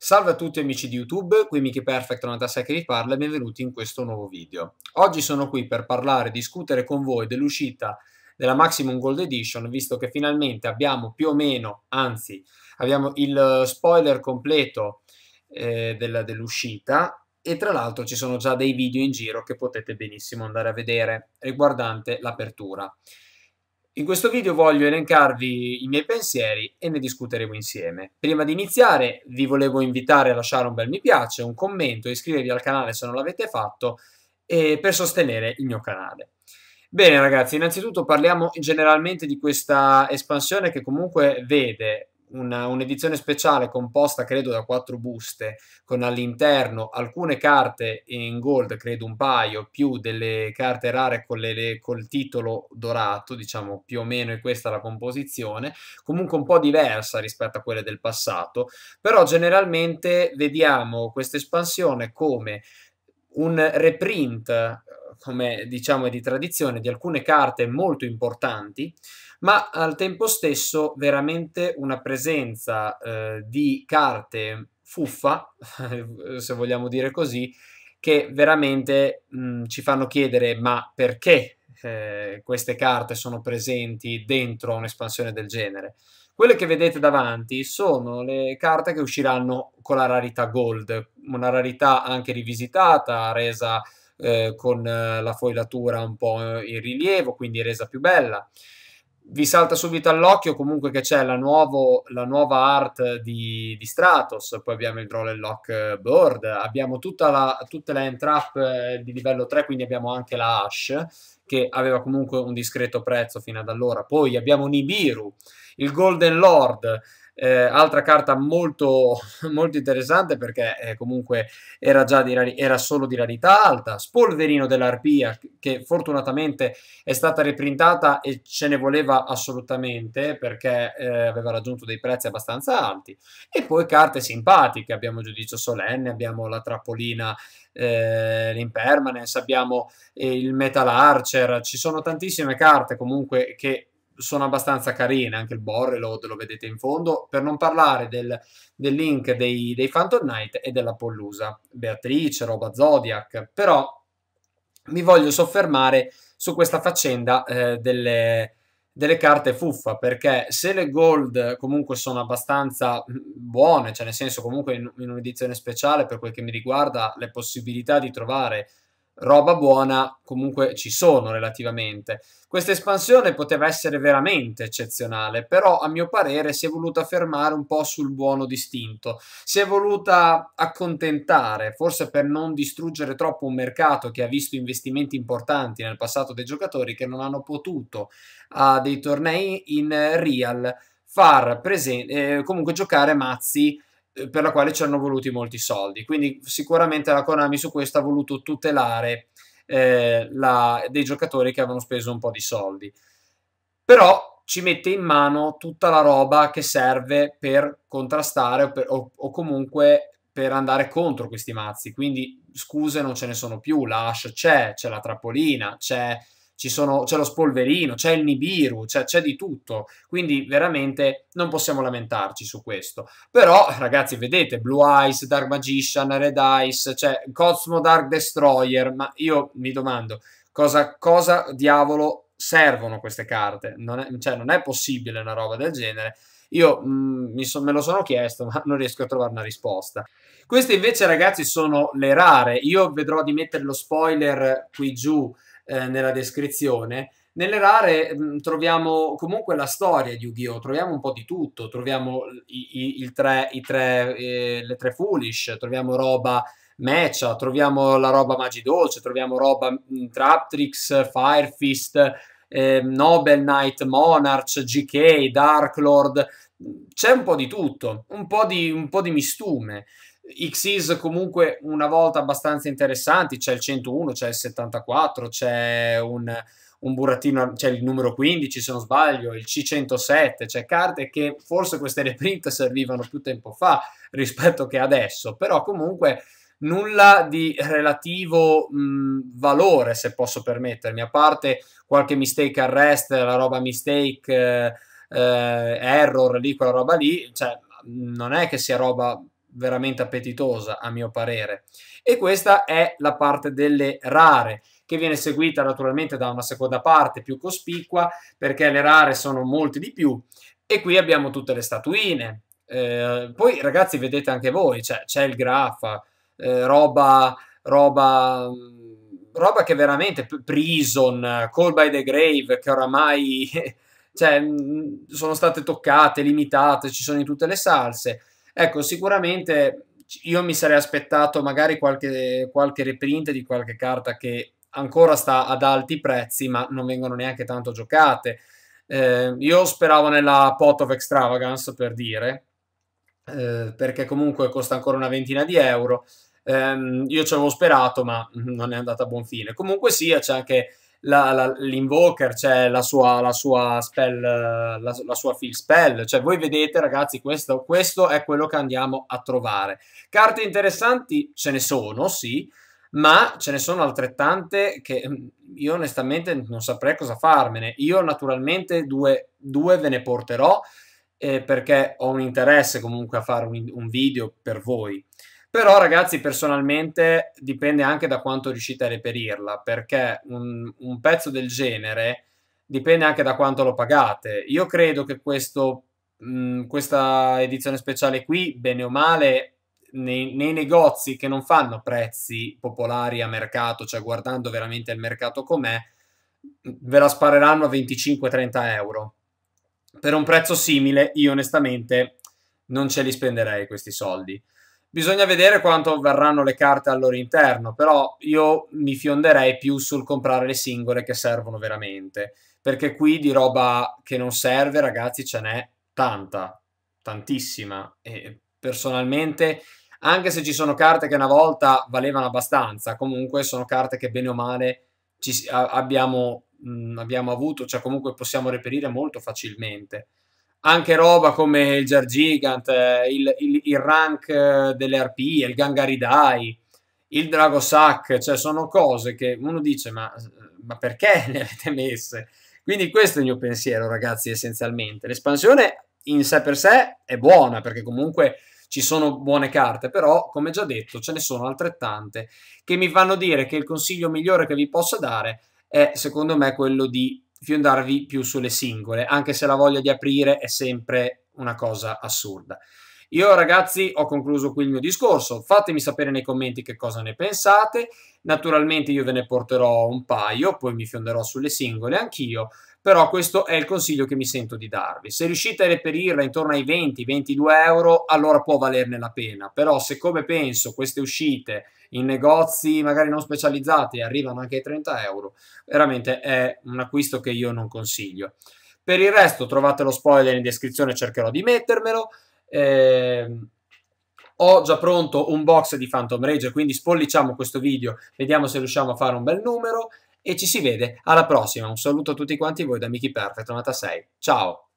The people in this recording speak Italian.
Salve a tutti amici di YouTube, qui Mickey Perfect 96 che vi parla e benvenuti in questo nuovo video. Oggi sono qui per parlare e discutere con voi dell'uscita della Maximum Gold Edition, visto che finalmente abbiamo più o meno, anzi, abbiamo il eh, spoiler completo eh, dell'uscita e tra l'altro ci sono già dei video in giro che potete benissimo andare a vedere riguardante l'apertura. In questo video voglio elencarvi i miei pensieri e ne discuteremo insieme. Prima di iniziare vi volevo invitare a lasciare un bel mi piace, un commento, iscrivervi al canale se non l'avete fatto e per sostenere il mio canale. Bene ragazzi, innanzitutto parliamo generalmente di questa espansione che comunque vede una, un'edizione speciale composta credo da quattro buste con all'interno alcune carte in gold, credo un paio, più delle carte rare con le, le, col titolo dorato, diciamo più o meno è questa la composizione, comunque un po' diversa rispetto a quelle del passato, però generalmente vediamo questa espansione come un reprint come diciamo è di tradizione, di alcune carte molto importanti, ma al tempo stesso veramente una presenza eh, di carte fuffa, se vogliamo dire così, che veramente mh, mm, ci fanno chiedere ma perché eh, queste carte sono presenti dentro un'espansione del genere. Quelle che vedete davanti sono le carte che usciranno con la rarità Gold, una rarità anche rivisitata, resa eh, con eh, la foilatura un po' in rilievo, quindi resa più bella. Vi salta subito all'occhio comunque che c'è la, nuovo, la nuova art di, di, Stratos, poi abbiamo il Droll and Lock Board, abbiamo tutta la, tutte le entrap eh, di livello 3, quindi abbiamo anche la Ash, che aveva comunque un discreto prezzo fino ad allora. Poi abbiamo Nibiru, il Golden Lord, eh, altra carta molto, molto interessante perché eh, comunque era già di rari- era solo di rarità alta. Spolverino dell'Arpia che fortunatamente è stata riprintata e ce ne voleva assolutamente perché eh, aveva raggiunto dei prezzi abbastanza alti. E poi carte simpatiche, abbiamo Giudizio Solenne, abbiamo la Trappolina eh, l'Impermanence, abbiamo eh, il Metal Archer, ci sono tantissime carte comunque che sono abbastanza carine, anche il Borrelod lo vedete in fondo, per non parlare del, del link dei, dei, Phantom Knight e della Pollusa, Beatrice, roba Zodiac, però mi voglio soffermare su questa faccenda eh, delle, delle carte fuffa perché se le gold comunque sono abbastanza mm, buone, cioè nel senso comunque in, in un'edizione speciale per quel che mi riguarda le possibilità di trovare roba buona comunque ci sono relativamente. Questa espansione poteva essere veramente eccezionale, però a mio parere si è voluta fermare un po' sul buono distinto, si è voluta accontentare, forse per non distruggere troppo un mercato che ha visto investimenti importanti nel passato dei giocatori che non hanno potuto a dei tornei in real far presen- eh, comunque giocare mazzi eh, per la quale ci hanno voluti molti soldi. Quindi sicuramente la Konami su questo ha voluto tutelare eh, la, dei giocatori che avevano speso un po' di soldi. Però ci mette in mano tutta la roba che serve per contrastare o, per, o, o comunque per andare contro questi mazzi. Quindi scuse non ce ne sono più, l'ash c'è, c'è la trappolina, c'è sono, c'è lo spolverino, c'è il Nibiru, c'è, c'è di tutto, quindi veramente non possiamo lamentarci su questo. Però ragazzi vedete Blue Eyes, Dark Magician, Red Eyes, cioè Cosmo Dark Destroyer, ma io mi domando cosa, cosa diavolo servono queste carte? Non è, cioè, non è possibile una roba del genere. Io mh, mm, so, me lo sono chiesto, ma non riesco a trovare una risposta. Queste invece, ragazzi, sono le rare. Io vedrò di mettere lo spoiler qui giù eh, nella descrizione, nelle rare mh, mm, troviamo comunque la storia di Yu-Gi-Oh! Troviamo un po' di tutto, troviamo i, i, tre, i tre, eh, le tre foolish, troviamo roba Mecha, troviamo la roba Magi Dolce, troviamo roba mh, mm, Traptrix, Firefist, eh, Nobel Knight, Monarch, GK, Dark Lord c'è un po' di tutto, un po' di, un po di mistume. XIS comunque una volta abbastanza interessanti, c'è il 101, c'è il 74, c'è un, un burattino, c'è il numero 15 se non sbaglio, il C107, c'è carte che forse queste reprint servivano più tempo fa rispetto che adesso, però comunque nulla di relativo mh, valore se posso permettermi, a parte qualche mistake arrest, la roba mistake... Eh, eh, error lì, quella roba lì, cioè non è che sia roba veramente appetitosa a mio parere. E questa è la parte delle rare che viene seguita naturalmente da una seconda parte più cospicua perché le rare sono molte di più e qui abbiamo tutte le statuine. Eh, poi ragazzi vedete anche voi, cioè, c'è, il graffa, eh, roba, roba, roba che veramente, prison, call by the grave, che oramai cioè, mm, sono state toccate, limitate, ci sono in tutte le salse. Ecco, sicuramente io mi sarei aspettato magari qualche, qualche reprint di qualche carta che ancora sta ad alti prezzi, ma non vengono neanche tanto giocate. Eh, io speravo nella Pot of Extravagance, per dire, eh, perché comunque costa ancora una ventina di euro. Eh, io ci avevo sperato, ma non è andata a buon fine. Comunque sia, c'è anche la, la, l'invoker, c'è cioè la sua, la sua spell, la, la, sua fill spell. Cioè, voi vedete, ragazzi, questo, questo è quello che andiamo a trovare. Carte interessanti ce ne sono, sì, ma ce ne sono altrettante che mm, io onestamente non saprei cosa farmene. Io naturalmente due, due ve ne porterò eh, perché ho un interesse comunque a fare un, un video per voi. Però ragazzi, personalmente dipende anche da quanto riuscite a reperirla, perché un, un pezzo del genere dipende anche da quanto lo pagate. Io credo che questo, mh, questa edizione speciale qui, bene o male, nei, nei, negozi che non fanno prezzi popolari a mercato, cioè guardando veramente il mercato com'è, ve la spareranno a 25-30 euro. Per un prezzo simile, io onestamente non ce li spenderei questi soldi. Bisogna vedere quanto verranno le carte al loro interno, però io mi fionderei più sul comprare le singole che servono veramente, perché qui di roba che non serve, ragazzi, ce n'è tanta, tantissima. E personalmente, anche se ci sono carte che una volta valevano abbastanza, comunque sono carte che bene o male ci, abbiamo, mh, abbiamo avuto, cioè comunque possiamo reperire molto facilmente anche roba come il Jargigant, eh, il, il, il, rank eh, delle RP, il Gangaridai, il Dragosac, cioè sono cose che uno dice ma, eh, ma perché le avete messe? Quindi questo è il mio pensiero ragazzi essenzialmente. L'espansione in sé per sé è buona perché comunque ci sono buone carte, però come già detto ce ne sono altrettante che mi fanno dire che il consiglio migliore che vi posso dare è secondo me quello di fiondarvi più sulle singole, anche se la voglia di aprire è sempre una cosa assurda. Io ragazzi ho concluso qui il mio discorso, fatemi sapere nei commenti che cosa ne pensate, naturalmente io ve ne porterò un paio, poi mi fionderò sulle singole anch'io, però questo è il consiglio che mi sento di darvi. Se riuscite a reperirla intorno ai 20-22 euro, allora può valerne la pena, però se come penso queste uscite in negozi magari non specializzati arrivano anche ai 30 euro, veramente è un acquisto che io non consiglio. Per il resto trovate lo spoiler in descrizione, cercherò di mettermelo. Eh, ho già pronto un box di Phantom Rage, quindi spolliciamo questo video, vediamo se riusciamo a fare un bel numero e ci si vede alla prossima. Un saluto a tutti quanti voi da Michi Perfetto 96. Ciao!